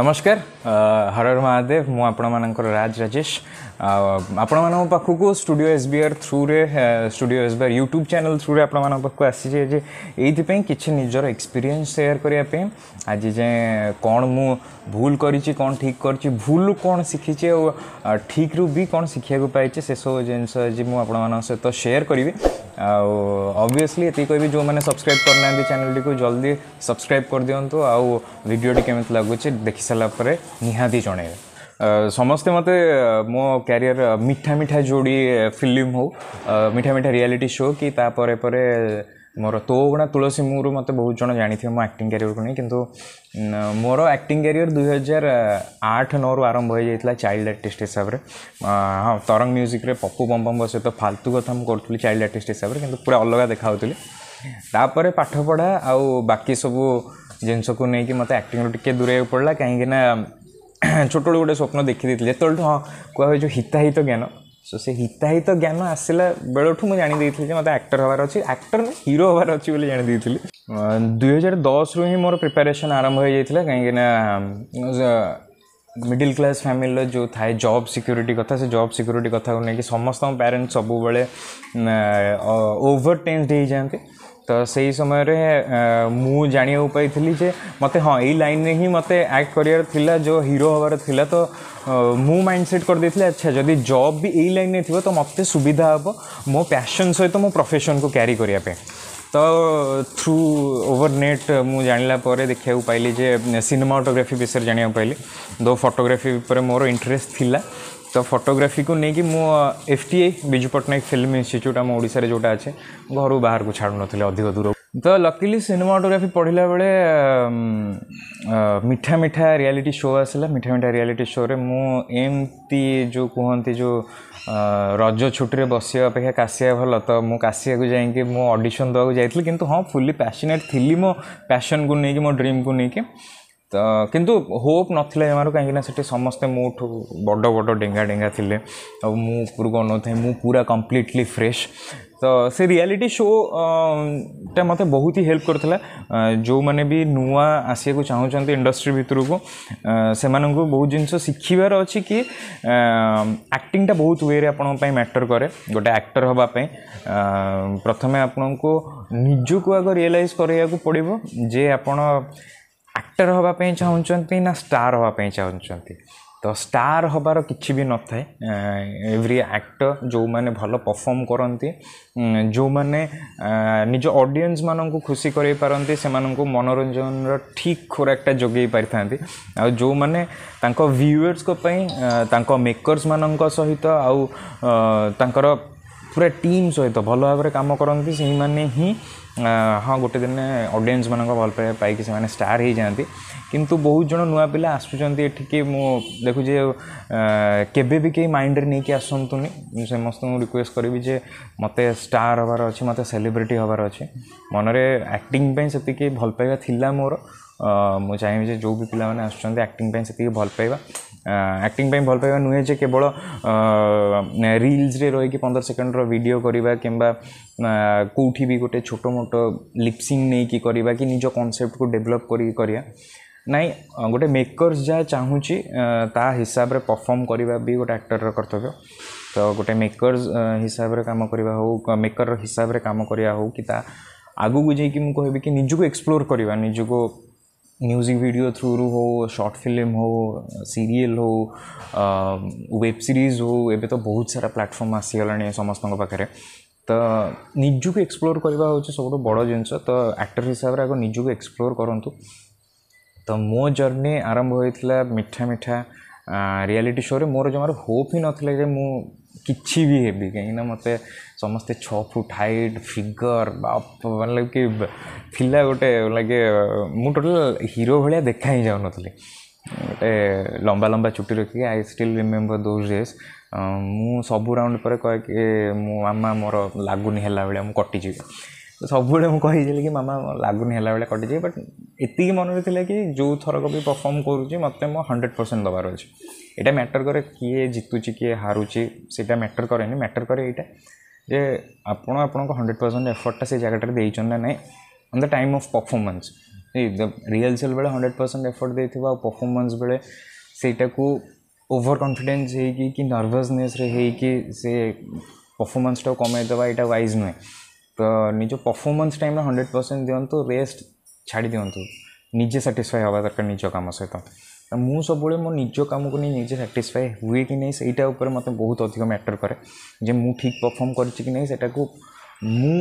ନମସ୍କାର ହର ମହାଦେବ ମୁଁ ଆପଣମାନଙ୍କର ରାଜ ରାଜେଶ ଆପଣମାନଙ୍କ ପାଖକୁ ଷ୍ଟୁଡ଼ିଓ ଏସ୍ ବି ଆର୍ ଥ୍ରୁରେ studio S B R YouTube channel ଥ୍ରୁରେ ଆପଣମାନଙ୍କ ପାଖକୁ ଆସିଛି ଯେ ଏଇଥିପାଇଁ କିଛି ନିଜର ଏକ୍ସପିରିଏନ୍ସ ସେୟାର୍ କରିବା ପାଇଁ ଆଜି ଯାଏଁ କ'ଣ ମୁଁ ଭୁଲ କରିଛି କ'ଣ ଠିକ୍ କରିଛି ଭୁଲରୁ କ'ଣ ଶିଖିଛି ଆଉ ଠିକ୍ରୁ ବି କ'ଣ ଶିଖିବାକୁ ପାଇଛି ସେସବୁ ଜିନିଷ ଆଜି ମୁଁ ଆପଣମାନଙ୍କ ସହିତ ସେୟାର୍ କରିବି ଆଉ ଅବଭିୟସ୍ଲି ଏତିକି କହିବି ଯେଉଁମାନେ ସବସ୍କ୍ରାଇବ୍ କରିନାହାନ୍ତି ଚ୍ୟାନେଲ୍ଟିକୁ ଜଲ୍ଦି ସବସ୍କ୍ରାଇବ୍ କରିଦିଅନ୍ତୁ ଆଉ ଭିଡ଼ିଓଟି କେମିତି ଲାଗୁଛି ଦେଖିସାରିଲା ପରେ ନିହାତି ଜଣାଇବେ ସମସ୍ତେ ମୋତେ ମୋ କ୍ୟାରିୟର ମିଠା ମିଠା ଯୋଡ଼ି ଫିଲ୍ମ ହଉ ମିଠା ମିଠା ରିଆଲିଟି ଶୋ କି ତାପରେ ପରେ ମୋର ତୋ ଗୁଣା ତୁଳସୀ ମୁଁରୁ ମୋତେ ବହୁତ ଜଣ ଜାଣିଥିବେ ମୋ ଆକ୍ଟିଂ କ୍ୟାରିୟରକୁ ନେଇ କିନ୍ତୁ ମୋର ଆକ୍ଟିଂ କ୍ୟାରିୟର ଦୁଇହଜାର ଆଠ ନଅରୁ ଆରମ୍ଭ ହୋଇଯାଇଥିଲା ଚାଇଲ୍ଡ ଆର୍ଟିଷ୍ଟ ହିସାବରେ ହଁ ତରଙ୍ଗ ମ୍ୟୁଜିକ୍ରେ ପପୁ ବମ୍ବମ୍ବ ସହିତ ଫାଲତୁ କଥା ମୁଁ କରୁଥିଲି ଚାଇଲ୍ଡ ଆର୍ଟିଷ୍ଟ ହିସାବରେ କିନ୍ତୁ ପୁରା ଅଲଗା ଦେଖାହେଉଥିଲି ତାପରେ ପାଠପଢ଼ା ଆଉ ବାକି ସବୁ ଜିନିଷକୁ ନେଇକି ମୋତେ ଆକ୍ଟିଂରୁ ଟିକେ ଦୂରେଇବାକୁ ପଡ଼ିଲା କାହିଁକିନା छोट बेलू गोटे स्वप्न देखी जिते हाँ कह हिताहित ज्ञान सो से हिताहित ज्ञान आसला बेलू मुझे जाणी मत आक्टर हबार अच्छी आक्टर में हिरो हबार अच्छी बोली दुई हजार दस रु मोर प्रिपेरेसन आरंभ हो जाता है कहीं मिडिल क्लास फैमिली जो थाए जॉब सिक्योरिटी कथा से जॉब सिक्योरिटी कथ नहीं लेकिन समस्त पेरेन्ट्स सब ओवर टेन्सड हो जाते ତ ସେଇ ସମୟରେ ମୁଁ ଜାଣିବାକୁ ପାଇଥିଲି ଯେ ମୋତେ ହଁ ଏଇ ଲାଇନ୍ରେ ହିଁ ମୋତେ ଆକ୍ଟ କରିବାର ଥିଲା ଯେଉଁ ହିରୋ ହେବାର ଥିଲା ତ ମୁଁ ମାଇଣ୍ଡ ସେଟ୍ କରିଦେଇଥିଲି ଆଚ୍ଛା ଯଦି ଜବ୍ ବି ଏଇ ଲାଇନ୍ରେ ଥିବ ତ ମୋତେ ସୁବିଧା ହେବ ମୋ ପ୍ୟାସନ୍ ସହିତ ମୋ ପ୍ରଫେସନ୍କୁ କ୍ୟାରି କରିବା ପାଇଁ ତ ଥ୍ରୁ ଓଭର ନେଟ୍ ମୁଁ ଜାଣିଲା ପରେ ଦେଖିବାକୁ ପାଇଲି ଯେ ସିନେମାଟୋଗ୍ରାଫି ବିଷୟରେ ଜାଣିବାକୁ ପାଇଲି ଦୋ ଫଟୋଗ୍ରାଫି ଉପରେ ମୋର ଇଣ୍ଟରେଷ୍ଟ ଥିଲା तो फटोग्राफी को लेकिन मुझ F T I Biju Patnaik film इन्यूट आम ओडा जो अच्छे घर बाहर को छाड़ नी अधिक दूर तो लकिली सिनेमाटोग्राफी पढ़ला बेल मीठा मीठा रियालीटी शो आसला मीठा मीठा रियालीट शो रे एमती जो कहते जो रज छुट्टी बस अपेक्षा काशिया भल तो मुझे जाइकि मुझे अडिशन देवा जाइली कि हाँ फुल्ली पैसनेट थी मो पैसन को लेकिन मो ड्रीम को लेकिन ତ କିନ୍ତୁ ହୋପ୍ ନଥିଲା ଏମାର କାହିଁକିନା ସେଠି ସମସ୍ତେ ମୋଠୁ ବଡ଼ ବଡ଼ ଡେଙ୍ଗା ଡେଙ୍ଗା ଥିଲେ ଆଉ ମୁଁ ଉପରକୁ ଅନଉଥାଏ ମୁଁ ପୁରା କମ୍ପ୍ଲିଟଲି ଫ୍ରେଶ୍ ତ ସେ ରିଆଲିଟି ଶୋଟା ମୋତେ ବହୁତ ହି ହେଲ୍ପ କରିଥିଲା ଯେଉଁମାନେ ବି ନୂଆ ଆସିବାକୁ ଚାହୁଁଛନ୍ତି ଇଣ୍ଡଷ୍ଟ୍ରି ଭିତରକୁ ସେମାନଙ୍କୁ ବହୁତ ଜିନିଷ ଶିଖିବାର ଅଛି କି ଆକ୍ଟିଂଟା ବହୁତ ୱେରେ ଆପଣଙ୍କ ପାଇଁ ମ୍ୟାଟର୍ କରେ ଗୋଟେ ଆକ୍ଟର୍ ହେବା ପାଇଁ ପ୍ରଥମେ ଆପଣଙ୍କୁ ନିଜକୁ ଆଗ ରିଏଲାଇଜ୍ କରିବାକୁ ପଡ଼ିବ ଯେ ଆପଣ ଆକ୍ଟର ହେବା ପାଇଁ ଚାହୁଁଛନ୍ତି ନା ଷ୍ଟାର୍ ହେବା ପାଇଁ ଚାହୁଁଛନ୍ତି ତ ଷ୍ଟାର୍ ହେବାର କିଛି ବି ନଥାଏ ଏଭ୍ରି ଆକ୍ଟର ଯେଉଁମାନେ ଭଲ ପରଫର୍ମ କରନ୍ତି ଯେଉଁମାନେ ନିଜ ଅଡ଼ିଏନ୍ସମାନଙ୍କୁ ଖୁସି କରାଇ ପାରନ୍ତି ସେମାନଙ୍କୁ ମନୋରଞ୍ଜନର ଠିକ୍ ଖୋରାକଟା ଯୋଗାଇ ପାରିଥାନ୍ତି ଆଉ ଯେଉଁମାନେ ତାଙ୍କ ଭିୟୁଅର୍ସଙ୍କ ପାଇଁ ତାଙ୍କ ମେକର୍ସମାନଙ୍କ ସହିତ ଆଉ ତାଙ୍କର ପୁରା ଟିମ୍ ସହିତ ଭଲ ଭାବରେ କାମ କରନ୍ତି ସେଇମାନେ ହିଁ ହଁ ଗୋଟେ ଦିନେ ଅଡ଼ିଏନ୍ସମାନଙ୍କ ଭଲ ପାଇବା ପାଇକି ସେମାନେ ଷ୍ଟାର୍ ହେଇଯାଆନ୍ତି କିନ୍ତୁ ବହୁତ ଜଣ ନୂଆ ପିଲା ଆସୁଛନ୍ତି ଏଠିକି ମୁଁ ଦେଖୁଛି କେବେ ବି କେହି ମାଇଣ୍ଡରେ ନେଇକି ଆସନ୍ତୁନି ମୁଁ ସମସ୍ତଙ୍କୁ ରିକ୍ୱେଷ୍ଟ କରିବି ଯେ ମୋତେ ଷ୍ଟାର୍ ହେବାର ଅଛି ମୋତେ ସେଲିବ୍ରିଟି ହେବାର ଅଛି ମନରେ ଆକ୍ଟିଂ ପାଇଁ ସେତିକି ଭଲ ପାଇବା ଥିଲା ମୋର ମୁଁ ଚାହିଁବି ଯେ ଯେଉଁ ବି ପିଲାମାନେ ଆସୁଛନ୍ତି ଆକ୍ଟିଂ ପାଇଁ ସେତିକି ଭଲ ପାଇବା ଆକ୍ଟିଂ ପାଇଁ ଭଲ ପାଇବା ନୁହେଁ ଯେ କେବଳ ରିଲ୍ସରେ ରହିକି ପନ୍ଦର ସେକେଣ୍ଡର ଭିଡ଼ିଓ କରିବା କିମ୍ବା କେଉଁଠି ବି ଗୋଟେ ଛୋଟ ମୋଟ ଲିପ୍ସିଂ ନେଇକି କରିବା କି ନିଜ କନସେପ୍ଟକୁ ଡେଭଲପ୍ କରିକି କରିବା ନାଇଁ ଗୋଟେ ମେକର୍ସ ଯାହା ଚାହୁଁଛି ତା ହିସାବରେ ପରଫର୍ମ କରିବା ବି ଗୋଟେ ଆକ୍ଟରର କର୍ତ୍ତବ୍ୟ ତ ଗୋଟେ ମେକର୍ସ ହିସାବରେ କାମ କରିବା ହଉ ମେକର୍ ହିସାବରେ କାମ କରିବା ହଉ କି ତା ଆଗକୁ ଯାଇକି ମୁଁ କହିବି କି ନିଜକୁ ଏକ୍ସପ୍ଲୋର୍ କରିବା ନିଜକୁ म्यूज़िक वीडियो थ्रू हो शॉर्ट फिल्म हो सीरियल हो वेब सीरीज हो एवं तो बहुत सारा प्लाटफर्म आसीगला समस्त पाखे ତ ନିଜକୁ ଏକ୍ସପ୍ଲୋର୍ କରିବା ହେଉଛି ସବୁଠୁ ବଡ଼ ଜିନିଷ ତ ଆକ୍ଟର୍ ହିସାବରେ ଆଗ ନିଜକୁ ଏକ୍ସପ୍ଲୋର୍ କରନ୍ତୁ ତ ମୋ ଜର୍ନି ଆରମ୍ଭ ହୋଇଥିଲା ମିଠା ମିଠା ରିଆଲିଟି ଶୋରେ ମୋର ଜମାରୁ ହୋପ୍ ହିଁ ନଥିଲା ଯେ ମୁଁ କିଛି ବି ହେବି କାହିଁକିନା ମୋତେ ସମସ୍ତେ ଛଅ ଫୁଟ୍ ହାଇଟ୍ ଫିଗର୍ ମାନେ କି ଥିଲା ଗୋଟେ ଲାଗେ ମୁଁ ଟୋଟାଲ୍ ହିରୋ ଭଳିଆ ଦେଖା ହିଁ ଯାଉନଥିଲି ଗୋଟେ ଲମ୍ବା ଲମ୍ବା ଚୁଟି ରଖିକି I still remember those days ମୁଁ ସବୁ ରାଉଣ୍ଡ ପରେ କହେ କି ମୋ ମାମା ମୋର ଲାଗୁନି ହେଲା ଭଳିଆ ମୁଁ କଟିଯିବି ସବୁବେଳେ ମୁଁ କହିଥିଲି କି ମାମା ଲାଗୁନି ହେଲା ବେଳେ କଟିଯିବି ବଟ୍ ଏତିକି ମନରେ ଥିଲା କି ଯେଉଁ ଥରକ ବି ପରଫର୍ମ କରୁଛି ମୋତେ ମୁଁ ହଣ୍ଡ୍ରେଡ଼ ପରସେଣ୍ଟ ଦେବାର ଅଛି ଏଇଟା ମ୍ୟାଟର୍ କରେ କିଏ ଜିତୁଛି କିଏ ହାରୁଛି ସେଇଟା ମ୍ୟାଟର୍ କରେନି ମ୍ୟାଟର୍ କରେ ଏଇଟା ଯେ ଆପଣ ଆପଣଙ୍କ ହଣ୍ଡ୍ରେଡ଼ ପରସେଣ୍ଟ ଏଫର୍ଟଟା ସେ ଜାଗାଟାରେ ଦେଇଛନ୍ତି ନା ନାହିଁ on the time of performance rehearsal ବେଳେ ହଣ୍ଡ୍ରେଡ଼ ପରସେଣ୍ଟ ଏଫର୍ଟ ଦେଇଥିବ ଆଉ ପରଫର୍ମାନ୍ସ ବେଳେ ସେଇଟାକୁ ଓଭର କନଫିଡେନ୍ସ ହେଇକି କି ନର୍ଭସନେସ୍ରେ ହେଇକି ସେ ପରଫର୍ମାନ୍ସଟାକୁ କମେଇଦେବା ଏଇଟା ୱାଇଜ୍ ନୁହେଁ ନିଜ ପରଫର୍ମାନ୍ସ ଟାଇମ୍ରେ ହଣ୍ଡ୍ରେଡ଼ ପରସେଣ୍ଟ ଦିଅନ୍ତୁ ରେଷ୍ଟ ଛାଡ଼ି ଦିଅନ୍ତୁ ନିଜେ ସାଟିସ୍ଫାଏ ହେବା ଦରକାର ନିଜ କାମ ସହିତ ମୁଁ ସବୁବେଳେ ମୋ ନିଜ କାମକୁ ନେଇ ନିଜେ ସାଟିସ୍ଫାଏ ହୁଏ କି ନାହିଁ ସେଇଟା ଉପରେ ମୋତେ ବହୁତ ଅଧିକ ମ୍ୟାଟର୍ କରେ ଯେ ମୁଁ ଠିକ୍ ପରଫର୍ମ କରିଛି କି ନାହିଁ ସେଟାକୁ ମୁଁ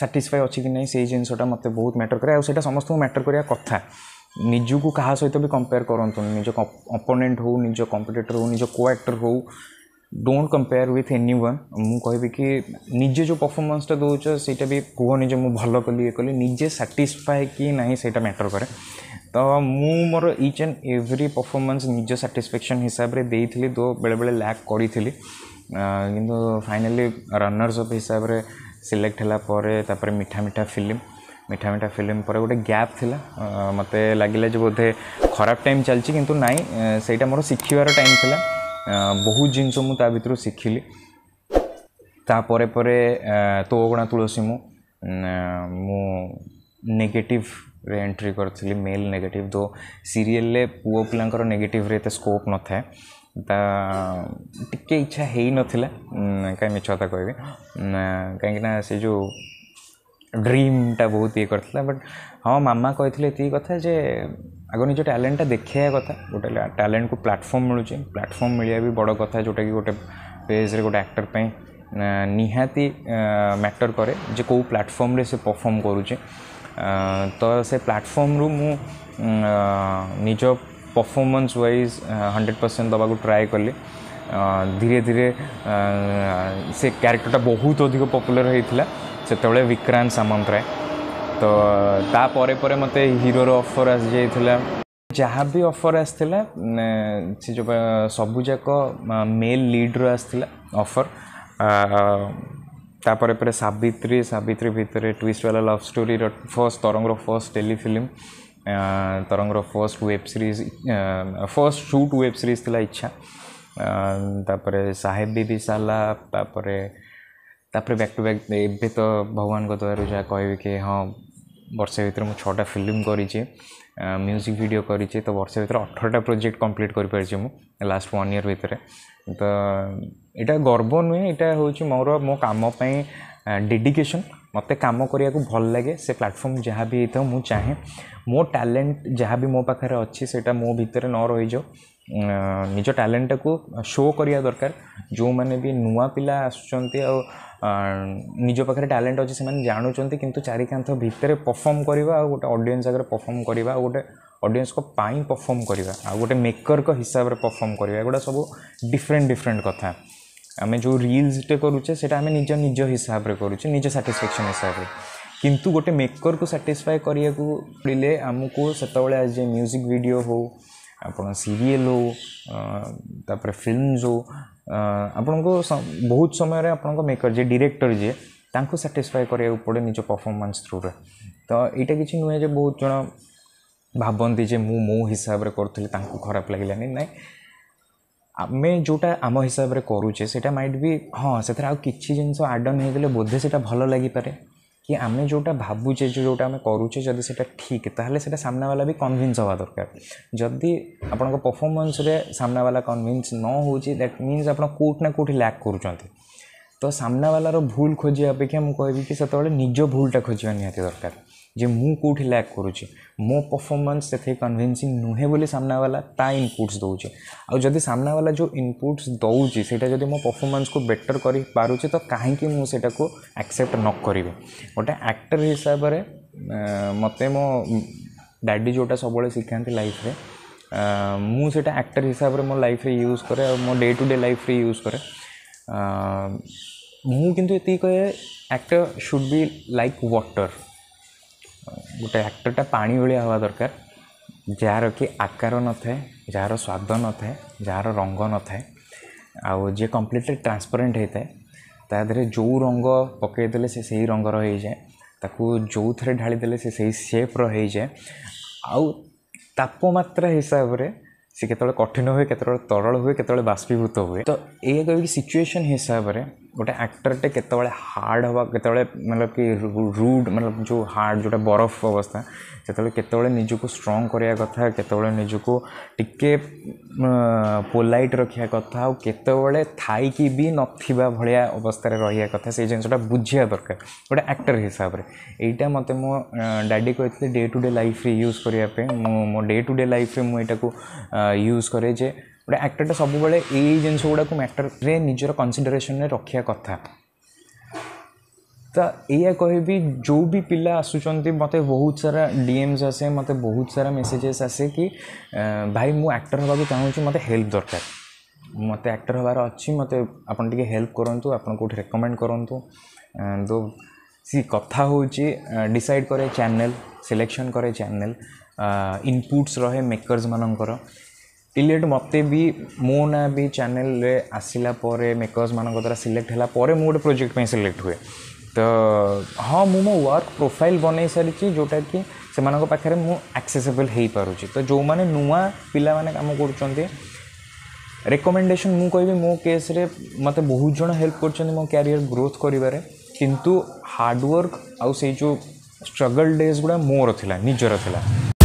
ସାଟିସ୍ଫାଏ ଅଛି କି ନାହିଁ ସେଇ ଜିନିଷଟା ମୋତେ ବହୁତ ମ୍ୟାଟର୍ କରେ ଆଉ ସେଇଟା ସମସ୍ତଙ୍କୁ ମ୍ୟାଟର୍ କରିବା କଥା ନିଜକୁ କାହା ସହିତ ବି କମ୍ପେୟାର କରନ୍ତୁନି ନିଜ ଅପୋନେଣ୍ଟ ହେଉ ନିଜ କମ୍ପିଟେଟର୍ ହେଉ ନିଜ କୋଆକ୍ଟର୍ ହେଉ don't compare with anyone ମୁଁ କହିବି କି ନିଜେ ଯେଉଁ ପରଫର୍ମାନ୍ସଟା ଦେଉଛ ସେଇଟା ବି କୁହନି ଯେ ମୁଁ ଭଲ କଲି ଇଏ କଲି ନିଜେ ସାଟିସ୍ଫାଏ କି ନାହିଁ ସେଇଟା ମ୍ୟାଟର୍ କରେ ତ ମୁଁ ମୋର ଇଚ୍ ଆଣ୍ଡ ଏଭ୍ରି ପରଫର୍ମାନ୍ସ ନିଜ ସାଟିସ୍ଫ୍ୟାକ୍ସନ୍ ହିସାବରେ ଦେଇଥିଲି ତ ବେଳେବେଳେ ଲ୍ୟାକ୍ କରିଥିଲି କିନ୍ତୁ ଫାଇନାଲି ରନର୍ସ ଅପ୍ ହିସାବରେ ସିଲେକ୍ଟ ହେଲା ପରେ ତାପରେ ମିଠା ମିଠା ଫିଲ୍ମ ମିଠା ମିଠା ଫିଲ୍ମ ପରେ ଗୋଟେ ଗ୍ୟାପ୍ ଥିଲା ମୋତେ ଲାଗିଲା ଯେ ବୋଧେ ଖରାପ ଟାଇମ୍ ଚାଲିଛି କିନ୍ତୁ ନାଇଁ ସେଇଟା ମୋର ଶିଖିବାର ଟାଇମ୍ ଥିଲା बहुत जिनस मुझु शिखिली तापर पर तो अगणा तुसी मु नेगेटिव रे एंट्री करी मेल नेगेटिव दो सीरीयल पुओ पा नेगेटिव रे स्कोप न था टे इच्छा हो ना कहीं मिछता कह कहीं से जो ड्रीम ड्रीमटा बहुत ये करता बट हाँ मामा कही कथा जे ଆଗ ନିଜ ଟ୍ୟାଲେଣ୍ଟଟା ଦେଖେଇବା କଥା ଗୋଟେ ଟ୍ୟାଲେଣ୍ଟକୁ ପ୍ଲାଟଫର୍ମ ମିଳୁଛି ପ୍ଲାଟଫର୍ମ ମିଳିବା ବି ବଡ଼ କଥା ଯେଉଁଟାକି ଗୋଟେ ପେଜ୍ରେ ଗୋଟେ ଆକ୍ଟର ପାଇଁ ନିହାତି ମ୍ୟାଟର କରେ ଯେ କେଉଁ ପ୍ଲାଟଫର୍ମରେ ସେ ପରଫର୍ମ କରୁଛି ତ ସେ ପ୍ଲାଟଫର୍ମରୁ ମୁଁ ନିଜ ପରଫର୍ମାନ୍ସ ୱାଇଜ୍ ହଣ୍ଡ୍ରେଡ଼ ପରସେଣ୍ଟ ଦେବାକୁ ଟ୍ରାଏ କଲି ଧୀରେ ଧୀରେ ସେ କ୍ୟାରେକ୍ଟରଟା ବହୁତ ଅଧିକ ପପୁଲାର ହେଇଥିଲା ସେତେବେଳେ ବିକ୍ରାନ୍ତ ସାମନ୍ତରାୟ ତ ତା ପରେ ପରେ ମୋତେ ହିରୋର ଅଫର୍ ଆସିଯାଇଥିଲା ଯାହା ବି ଅଫର୍ ଆସିଥିଲା ସେ ଯେଉଁ ସବୁଯାକ ମେଲ୍ ଲିଡ଼୍ର ଆସିଥିଲା ଅଫର୍ ତାପରେ ପରେ ସାବିତ୍ରୀ ସାବିତ୍ରୀ ଭିତରେ ଟ୍ୱିଷ୍ଟବାଲା ଲଭ୍ ଷ୍ଟୋରିର ଫର୍ଷ୍ଟ ତରଙ୍ଗର ଫର୍ଷ୍ଟ ଟେଲି ଫିଲ୍ମ ତରଙ୍ଗର first web series first shoot web series ଥିଲା ଇଚ୍ଛା ତାପରେ ସାହେବ ବିବି ସାଲା ତାପରେ ତାପରେ ବ୍ୟାକ୍ ଟୁ ବ୍ୟାକ୍ ଏବେ ତ ଭଗବାନଙ୍କ ଦୟାରୁ ଯାହା କହିବି କି ହଁ ବର୍ଷେ ଭିତରେ ମୁଁ ଛଅଟା ଫିଲ୍ମ କରିଛି ମ୍ୟୁଜିକ୍ ଭିଡ଼ିଓ କରିଛି ତ ବର୍ଷେ ଭିତରେ ଅଠରଟା ପ୍ରୋଜେକ୍ଟ କମ୍ପ୍ଲିଟ୍ କରିପାରିଛି ମୁଁ ଲାଷ୍ଟ ୱାନ୍ ଇୟର୍ ଭିତରେ ତ ଏଇଟା ଗର୍ବ ନୁହେଁ ଏଇଟା ହେଉଛି ମୋର ମୋ କାମ ପାଇଁ ଡେଡିକେସନ୍ ମୋତେ କାମ କରିବାକୁ ଭଲ ଲାଗେ ସେ ପ୍ଲାଟଫର୍ମ ଯାହା ବି ହେଇଥାଉ ମୁଁ ଚାହେଁ ମୋ ଟ୍ୟାଲେଣ୍ଟ ଯାହା ବି ମୋ ପାଖରେ ଅଛି ସେଇଟା ମୋ ଭିତରେ ନ ରହିଯାଉ ନିଜ ଟ୍ୟାଲେଣ୍ଟଟାକୁ ଶୋ କରିବା ଦରକାର ଯେଉଁମାନେ ବି ନୂଆ ପିଲା ଆସୁଛନ୍ତି ଆଉ ନିଜ ପାଖରେ ଟ୍ୟାଲେଣ୍ଟ ଅଛି ସେମାନେ ଜାଣୁଛନ୍ତି କିନ୍ତୁ ଚାରି କାନ୍ଥ ଭିତରେ ପରଫର୍ମ କରିବା ଆଉ ଗୋଟେ ଅଡ଼ିଏନ୍ସ ଆଗରେ ପରଫର୍ମ କରିବା ଆଉ ଗୋଟେ ଅଡ଼ିଏନ୍ସଙ୍କ ପାଇଁ ପରଫର୍ମ କରିବା ଆଉ ଗୋଟେ ମେକର୍ଙ୍କ ହିସାବରେ ପରଫର୍ମ କରିବା ଏଗୁଡ଼ା ସବୁ ଡିଫରେଣ୍ଟ ଡିଫରେଣ୍ଟ କଥା ଆମେ ଯେଉଁ ରିଲ୍ସଟେ କରୁଛେ ସେଇଟା ଆମେ ନିଜ ନିଜ ହିସାବରେ କରୁଛେ ନିଜ ସାଟିସ୍ଫ୍ୟାକ୍ସନ୍ ହିସାବରେ କିନ୍ତୁ ଗୋଟେ ମେକର୍କୁ ସାଟିସ୍ଫାଏ କରିବାକୁ ପଡ଼ିଲେ ଆମକୁ ସେତେବେଳେ ଆଜି ମ୍ୟୁଜିକ୍ ଭିଡ଼ିଓ ହେଉ ଆପଣ ସିରିଏଲ୍ ହେଉ ତାପରେ ଫିଲ୍ମସ୍ ହେଉ ଆପଣଙ୍କୁ ବହୁତ ସମୟରେ ଆପଣଙ୍କ ମେକର୍ ଯିଏ ଡିରେକ୍ଟର ଯିଏ ତାଙ୍କୁ ସାଟିସ୍ଫାଏ କରିବାକୁ ପଡ଼େ ନିଜ ପରଫର୍ମାନ୍ସ ଥ୍ରୁରେ ତ ଏଇଟା କିଛି ନୁହେଁ ଯେ ବହୁତ ଜଣ ଭାବନ୍ତି ଯେ ମୁଁ ମୋ ହିସାବରେ କରୁଥିଲି ତାଙ୍କୁ ଖରାପ ଲାଗିଲାନି ନାଇଁ ଆମେ ଯେଉଁଟା ଆମ ହିସାବରେ କରୁଛେ ସେଇଟା ମାଇଟ୍ ବି ହଁ ସେଥିରେ ଆଉ କିଛି ଜିନିଷ ଆଡ଼୍ ଅନ୍ ହେଇଗଲେ ବୋଧେ ସେଇଟା ଭଲ ଲାଗିପାରେ କି ଆମେ ଯେଉଁଟା ଭାବୁଛେ ଯେଉଁଟା ଆମେ କରୁଛେ ଯଦି ସେଇଟା ଠିକ୍ ତାହେଲେ ସେଇଟା ସାମ୍ନାବାଲା ବି କନଭିନ୍ସ ହେବା ଦରକାର ଯଦି ଆପଣଙ୍କ ପରଫର୍ମାନ୍ସରେ ସାମ୍ନାବାଲା କନଭିନ୍ସ ନ ହେଉଛି ଦ୍ୟାଟ୍ ମିନ୍ସ ଆପଣ କେଉଁଠି ନା କେଉଁଠି ଲ୍ୟାକ୍ କରୁଛନ୍ତି ତ ସାମ୍ନାବାଲାର ଭୁଲ ଖୋଜିବା ଅପେକ୍ଷା ମୁଁ କହିବି କି ସେତେବେଳେ ନିଜ ଭୁଲଟା ଖୋଜିବା ନିହାତି ଦରକାର जे मु कौट लैक करुचे मो परफॉर्मेंस से कन्विंसिंग नुहे बोली सामना वाला ता इनपुट्स दौचे आदि सामना वाला जो इनपुट्स दौचे से मो परफॉर्मेंस को बेटर कर पारे तो कहीं मुझे को एक्सेप्ट न करी गोटे आक्टर हिसाब से मत मो डाडी जोटा सब शिखा लाइफ में मुझे आक्टर हिसाब से मो लाइफ यूज कै मो day to day life use कै मुझे ये कहे आक्टर सुड भी लाइक व्टर ଗୋଟେ ଆକ୍ଟରଟା ପାଣି ଭଳିଆ ହେବା ଦରକାର ଯାହାର କି ଆକାର ନଥାଏ ଯାହାର ସ୍ୱାଦ ନଥାଏ ଯାହାର ରଙ୍ଗ ନଥାଏ ଆଉ ଯିଏ କମ୍ପ୍ଲିଟଲି ଟ୍ରାନ୍ସପରେଣ୍ଟ ହେଇଥାଏ ତା ଦେହରେ ଯେଉଁ ରଙ୍ଗ ପକାଇଦେଲେ ସେ ସେଇ ରଙ୍ଗର ହେଇଯାଏ ତାକୁ ଯେଉଁଥିରେ ଢାଳିଦେଲେ ସେ ସେଇ ସେପ୍ର ହେଇଯାଏ ଆଉ ତାପମାତ୍ରା ହିସାବରେ ସେ କେତେବେଳେ କଠିନ ହୁଏ କେତେବେଳେ ତରଳ ହୁଏ କେତେବେଳେ ବାଷ୍ପୀଭୂତ ହୁଏ ତ ଏଇଆ କହିବି ସିଚୁଏସନ୍ ହିସାବରେ ଗୋଟେ ଆକ୍ଟର୍ଟେ କେତେବେଳେ ହାର୍ଡ଼ ହେବା କେତେବେଳେ ମତଲବ କି ରୁଡ଼୍ ମତଲବ ଯେଉଁ ହାର୍ଡ଼ ଯେଉଁଟା ବରଫ ଅବସ୍ଥା ସେତେବେଳେ କେତେବେଳେ ନିଜକୁ ଷ୍ଟ୍ରଙ୍ଗ କରିବା କଥା କେତେବେଳେ ନିଜକୁ ଟିକେ ପୋଲାଇଟ୍ ରଖିବା କଥା ଆଉ କେତେବେଳେ ଥାଇକି ବି ନଥିବା ଭଳିଆ ଅବସ୍ଥାରେ ରହିବା କଥା ସେଇ ଜିନିଷଟା ବୁଝିବା ଦରକାର ଗୋଟେ ଆକ୍ଟର୍ ହିସାବରେ ଏଇଟା ମୋତେ ମୋ ଡାଡ଼ି କହିଥିଲେ ଡେ ଟୁ ଡେ ଲାଇଫ୍ରେ ୟୁଜ୍ କରିବା ପାଇଁ ମୁଁ ମୋ ଡେ ଟୁ ଡେ ଲାଇଫ୍ରେ ମୁଁ ଏଇଟାକୁ ୟୁଜ୍ କରେ ଯେ ଗୋଟେ ଆକ୍ଟରଟା ସବୁବେଳେ ଏଇ ଜିନିଷ ଗୁଡ଼ାକୁ ମ୍ୟାଟର୍ରେ ନିଜର କନସିଡରେସନ୍ରେ ରଖିବା କଥା ତ ଏଇଆ କହିବି ଯେଉଁ ବି ପିଲା ଆସୁଛନ୍ତି ମୋତେ ବହୁତ ସାରା ଡିଏମ୍ସ ଆସେ ମୋତେ ବହୁତ ସାରା ମେସେଜେସ୍ ଆସେ କି ଭାଇ ମୁଁ ଆକ୍ଟର ହେବାକୁ ଚାହୁଁଛି ମୋତେ ହେଲ୍ପ ଦରକାର ମୋତେ ଆକ୍ଟର ହେବାର ଅଛି ମୋତେ ଆପଣ ଟିକେ ହେଲ୍ପ କରନ୍ତୁ ଆପଣ କେଉଁଠି ରେକମେଣ୍ଡ କରନ୍ତୁ ତ ସି କଥା ହେଉଛି ଡିସାଇଡ଼୍ କରେ ଚ୍ୟାନେଲ୍ ସିଲେକ୍ସନ୍ କରେ ଚ୍ୟାନେଲ୍ ଇନପୁଟ୍ସ ରହେ ମେକର୍ସ ମାନଙ୍କର इलेट मत भी मो ना भी चैनल आसला मेकर्स मान द्वारा सिलेक्ट है मुझे प्रोजेक्ट में सिलेक्ट हुए तो हाँ मुझे वर्क प्रोफाइल बन सारी जोटा कि से मेरे एक्सेसेबल हो पारे तो जो मैंने नुआ पाने काम कर मुँह मुझे कह मो केस मत बहुत जन हेल्प करो मो क्यारिययर ग्रोथ करें किंतु हार्डवर्क आई जो स्ट्रगल डेज गुड़ा मोर थी निजर थी